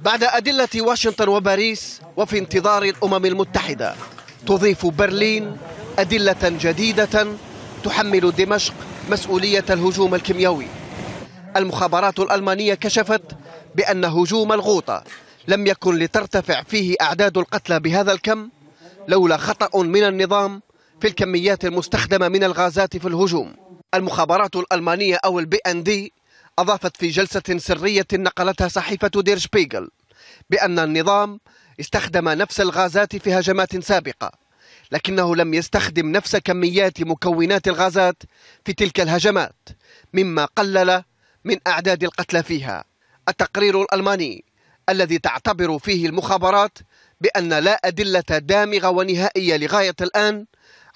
بعد أدلة واشنطن وباريس وفي انتظار الأمم المتحدة تضيف برلين أدلة جديدة تحمل دمشق مسؤولية الهجوم الكيميائي المخابرات الألمانية كشفت بأن هجوم الغوطة لم يكن لترتفع فيه أعداد القتلى بهذا الكم لولا خطأ من النظام في الكميات المستخدمة من الغازات في الهجوم المخابرات الألمانية أو البي أن دي أضافت في جلسة سرية نقلتها صحيفة دير شبيغل بأن النظام استخدم نفس الغازات في هجمات سابقة لكنه لم يستخدم نفس كميات مكونات الغازات في تلك الهجمات مما قلل من أعداد القتلى فيها التقرير الألماني الذي تعتبر فيه المخابرات بأن لا أدلة دامغة ونهائية لغاية الآن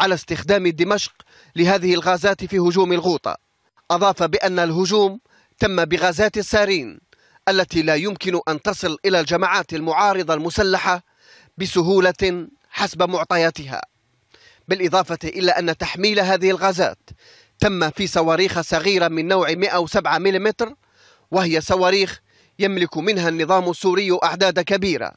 على استخدام دمشق لهذه الغازات في هجوم الغوطة أضاف بأن الهجوم تم بغازات السارين التي لا يمكن أن تصل إلى الجماعات المعارضة المسلحة بسهولة حسب معطياتها بالإضافة إلى أن تحميل هذه الغازات تم في صواريخ صغيرة من نوع 107 ملم وهي صواريخ يملك منها النظام السوري أعداد كبيرة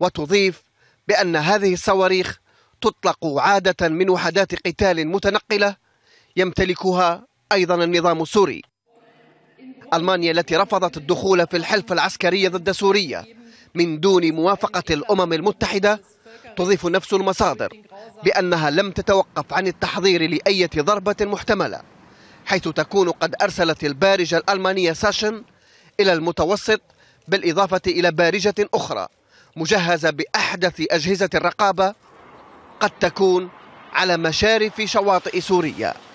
وتضيف بأن هذه الصواريخ تطلق عادة من وحدات قتال متنقلة يمتلكها أيضا النظام السوري ألمانيا التي رفضت الدخول في الحلف العسكري ضد سوريا من دون موافقة الأمم المتحدة تضيف نفس المصادر بأنها لم تتوقف عن التحضير لأية ضربة محتملة حيث تكون قد أرسلت البارجة الألمانية ساشن إلى المتوسط بالإضافة إلى بارجة أخرى مجهزة بأحدث أجهزة الرقابة قد تكون على مشارف شواطئ سوريا